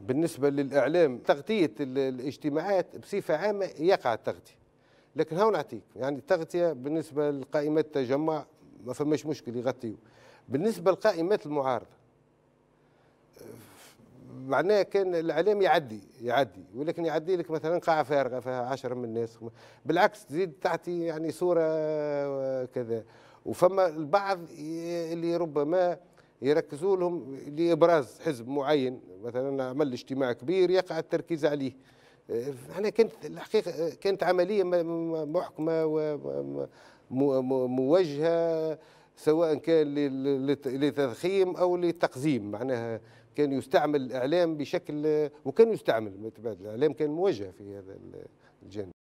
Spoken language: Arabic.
بالنسبة للإعلام تغطية الاجتماعات بصفة عامة يقع التغطية لكن هون نعطيك يعني التغطية بالنسبة لقائمة التجمع ما فماش مشكل يغطيو بالنسبة لقائمة المعارضة معناها كان الاعلام يعدي يعدي ولكن يعدي لك مثلا قاعه فارغه فيها عشرة من الناس بالعكس تزيد تعطي يعني صوره آه، كذا وفما البعض اللي ربما يركزوا لهم لابراز حزب معين مثلا عمل اجتماع كبير يقع التركيز عليه انا كانت الحقيقه كانت عمليه محكمه وموجهه سواء كان لتضخيم او لتقزيم معناها كان يستعمل الاعلام بشكل وكان يستعمل الاعلام كان موجه في هذا الجانب